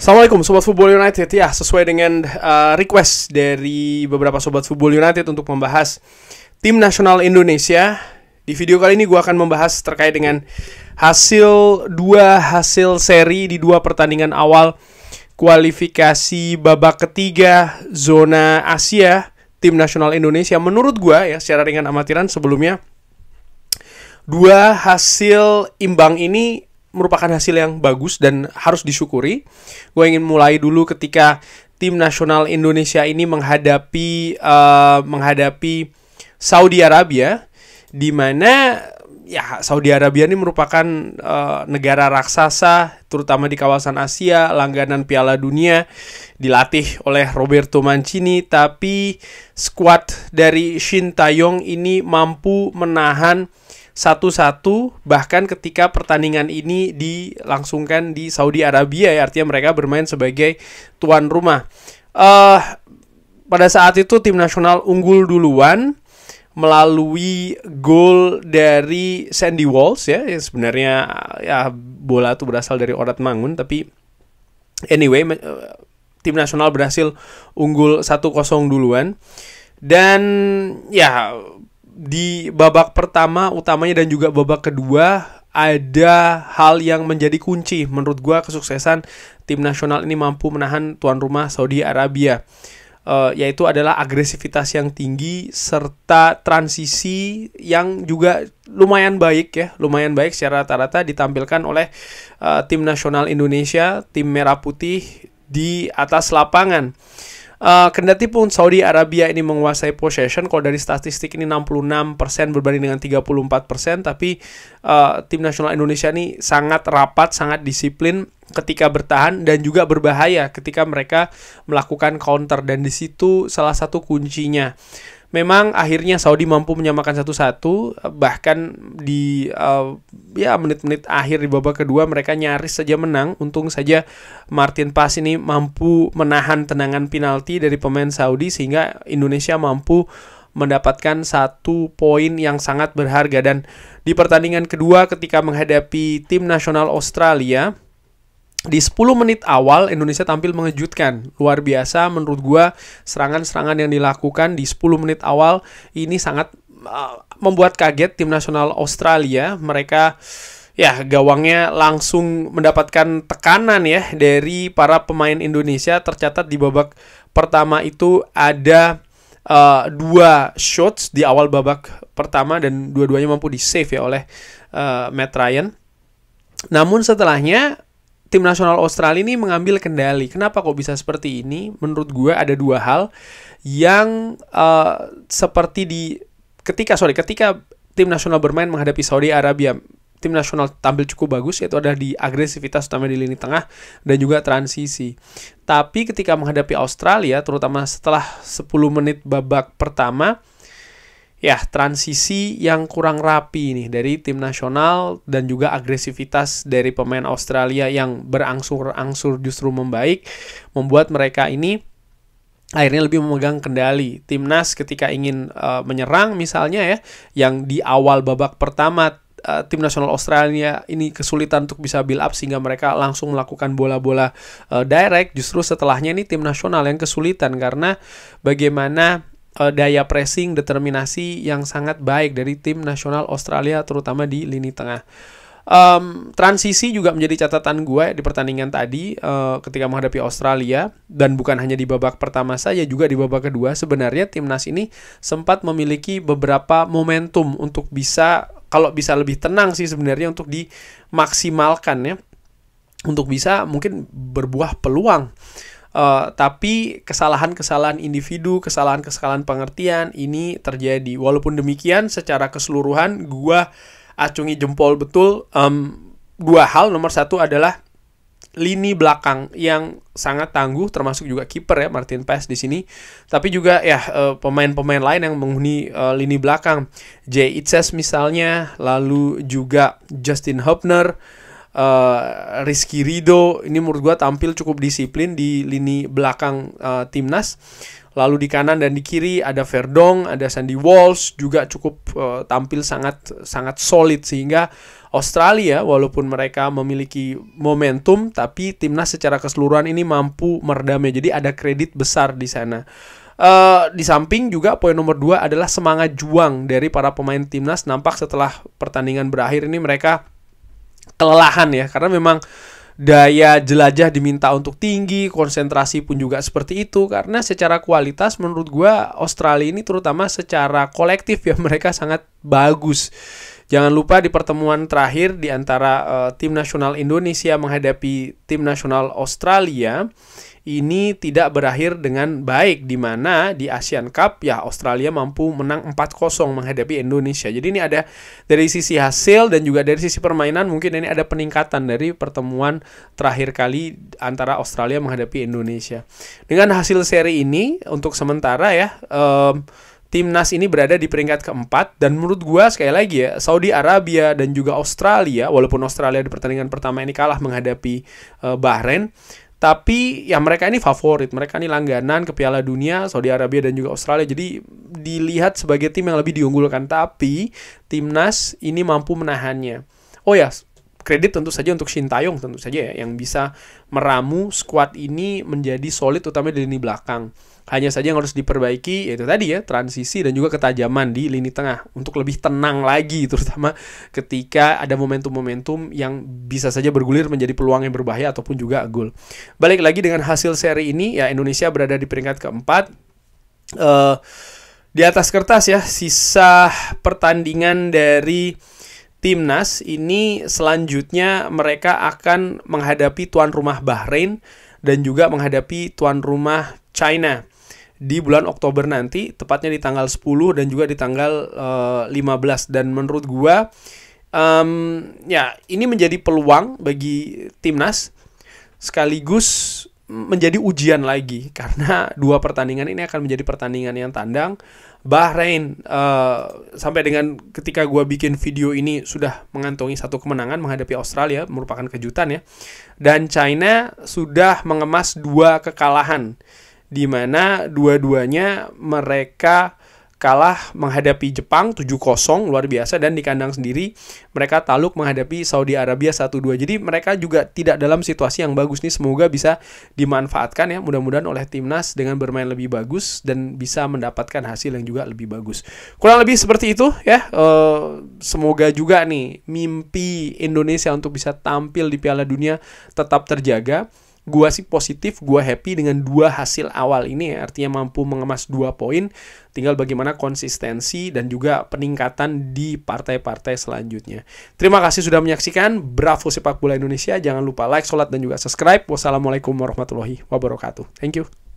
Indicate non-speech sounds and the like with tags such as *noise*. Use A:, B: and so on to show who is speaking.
A: Assalamualaikum Sobat Football United Ya sesuai dengan uh, request dari beberapa Sobat Football United untuk membahas Tim Nasional Indonesia Di video kali ini gue akan membahas terkait dengan hasil dua hasil seri di dua pertandingan awal Kualifikasi babak ketiga zona Asia Tim Nasional Indonesia menurut gue ya secara ringan amatiran sebelumnya Dua hasil imbang ini merupakan hasil yang bagus dan harus disyukuri. Gue ingin mulai dulu ketika tim nasional Indonesia ini menghadapi uh, menghadapi Saudi Arabia, di mana ya Saudi Arabia ini merupakan uh, negara raksasa terutama di kawasan Asia, langganan Piala Dunia, dilatih oleh Roberto Mancini, tapi skuad dari Shin Taeyong ini mampu menahan satu-satu bahkan ketika pertandingan ini dilangsungkan di Saudi Arabia ya artinya mereka bermain sebagai tuan rumah. Uh, pada saat itu tim nasional unggul duluan melalui gol dari Sandy Walls ya yang sebenarnya ya bola itu berasal dari Orat Mangun tapi anyway eh, tim nasional berhasil unggul 1-0 duluan dan ya di babak pertama utamanya dan juga babak kedua ada hal yang menjadi kunci menurut gua kesuksesan tim nasional ini mampu menahan tuan rumah Saudi Arabia uh, yaitu adalah agresivitas yang tinggi serta transisi yang juga lumayan baik ya, lumayan baik secara rata-rata ditampilkan oleh uh, tim nasional Indonesia, tim merah putih di atas lapangan. Eh, kendati pun Saudi Arabia ini menguasai possession, kalau dari statistik ini 66% berbanding dengan 34%, tapi uh, tim nasional Indonesia ini sangat rapat, sangat disiplin ketika bertahan dan juga berbahaya ketika mereka melakukan counter dan di situ salah satu kuncinya memang akhirnya Saudi mampu menyamakan satu-satu bahkan di uh, ya menit-menit akhir di babak kedua mereka nyaris saja menang untung saja Martin Pas ini mampu menahan tendangan penalti dari pemain Saudi sehingga Indonesia mampu mendapatkan satu poin yang sangat berharga dan di pertandingan kedua ketika menghadapi tim nasional Australia di 10 menit awal Indonesia tampil mengejutkan. Luar biasa menurut gua serangan-serangan yang dilakukan di 10 menit awal ini sangat uh, membuat kaget tim nasional Australia. Mereka ya gawangnya langsung mendapatkan tekanan ya dari para pemain Indonesia tercatat di babak pertama itu ada uh, dua shots di awal babak pertama dan dua-duanya mampu di save ya oleh uh, Matt Ryan. Namun setelahnya tim nasional Australia ini mengambil kendali. Kenapa kok bisa seperti ini? Menurut gue ada dua hal yang uh, seperti di ketika sorry ketika tim nasional bermain menghadapi Saudi Arabia tim nasional tampil cukup bagus yaitu ada di agresivitas utama di lini tengah dan juga transisi. Tapi ketika menghadapi Australia terutama setelah 10 menit babak pertama ya transisi yang kurang rapi nih dari tim nasional dan juga agresivitas dari pemain Australia yang berangsur-angsur justru membaik membuat mereka ini akhirnya lebih memegang kendali timnas ketika ingin uh, menyerang misalnya ya yang di awal babak pertama uh, tim nasional Australia ini kesulitan untuk bisa build up sehingga mereka langsung melakukan bola-bola uh, direct justru setelahnya ini tim nasional yang kesulitan karena bagaimana daya pressing, determinasi yang sangat baik dari tim nasional Australia terutama di lini tengah. Um, transisi juga menjadi catatan gue di pertandingan tadi uh, ketika menghadapi Australia dan bukan hanya di babak pertama saja juga di babak kedua sebenarnya timnas ini sempat memiliki beberapa momentum untuk bisa kalau bisa lebih tenang sih sebenarnya untuk dimaksimalkan ya untuk bisa mungkin berbuah peluang Uh, tapi kesalahan-kesalahan individu, kesalahan-kesalahan pengertian ini terjadi. Walaupun demikian, secara keseluruhan, gua acungi jempol betul. Um, dua hal nomor satu adalah lini belakang yang sangat tangguh, termasuk juga kiper ya Martin Pes di sini. Tapi juga ya eh, pemain-pemain lain yang menghuni uh, lini belakang, Jay Itzes misalnya, lalu juga Justin Hubner uh, Rizky Rido ini menurut gue tampil cukup disiplin di lini belakang uh, timnas. Lalu di kanan dan di kiri ada Verdong, ada Sandy Walsh juga cukup uh, tampil sangat sangat solid sehingga Australia walaupun mereka memiliki momentum tapi timnas secara keseluruhan ini mampu meredamnya. Jadi ada kredit besar di sana. Uh, di samping juga poin nomor dua adalah semangat juang dari para pemain timnas nampak setelah pertandingan berakhir ini mereka kelelahan ya karena memang daya jelajah diminta untuk tinggi, konsentrasi pun juga seperti itu karena secara kualitas menurut gua Australia ini terutama secara kolektif ya *laughs* mereka sangat bagus. Jangan lupa di pertemuan terakhir di antara uh, tim nasional Indonesia menghadapi tim nasional Australia ini tidak berakhir dengan baik di mana di Asian Cup ya Australia mampu menang 4-0 menghadapi Indonesia. Jadi ini ada dari sisi hasil dan juga dari sisi permainan mungkin ini ada peningkatan dari pertemuan terakhir kali antara Australia menghadapi Indonesia. Dengan hasil seri ini untuk sementara ya um, timnas ini berada di peringkat keempat dan menurut gua sekali lagi ya Saudi Arabia dan juga Australia walaupun Australia di pertandingan pertama ini kalah menghadapi uh, Bahrain tapi ya mereka ini favorit, mereka ini langganan ke Piala Dunia Saudi Arabia dan juga Australia. Jadi dilihat sebagai tim yang lebih diunggulkan, tapi timnas ini mampu menahannya. Oh ya, kredit tentu saja untuk Shin Taeyong tentu saja ya yang bisa meramu squad ini menjadi solid utamanya di lini belakang. Hanya saja yang harus diperbaiki yaitu tadi ya transisi dan juga ketajaman di lini tengah untuk lebih tenang lagi *laughs* terutama ketika ada momentum-momentum yang bisa saja bergulir menjadi peluang yang berbahaya ataupun juga gol. Balik lagi dengan hasil seri ini ya Indonesia berada di peringkat keempat. Uh, di atas kertas ya sisa pertandingan dari timnas ini selanjutnya mereka akan menghadapi tuan rumah Bahrain dan juga menghadapi tuan rumah China di bulan Oktober nanti, tepatnya di tanggal 10 dan juga di tanggal uh, eh, 15 dan menurut gua um, ya ini menjadi peluang bagi timnas sekaligus menjadi ujian lagi *laughs* karena dua pertandingan ini akan menjadi pertandingan yang tandang. Bahrain uh, sampai dengan ketika gue bikin video ini sudah mengantongi satu kemenangan menghadapi Australia merupakan kejutan ya. Dan China sudah mengemas dua kekalahan di mana dua-duanya mereka kalah menghadapi Jepang 7-0 luar biasa dan di kandang sendiri mereka taluk menghadapi Saudi Arabia 1-2. Jadi mereka juga tidak dalam situasi yang bagus nih semoga bisa dimanfaatkan ya mudah-mudahan oleh timnas dengan bermain lebih bagus dan bisa mendapatkan hasil yang juga lebih bagus. Kurang lebih seperti itu ya. E, semoga juga nih mimpi Indonesia untuk bisa tampil di Piala Dunia tetap terjaga gua sih positif, gua happy dengan dua hasil awal ini ya. Artinya mampu mengemas dua poin, tinggal bagaimana konsistensi dan juga peningkatan di partai-partai selanjutnya. Terima kasih sudah menyaksikan Bravo Sepak Bola Indonesia. Jangan lupa like, sholat, dan juga subscribe. Wassalamualaikum warahmatullahi wabarakatuh. Thank you.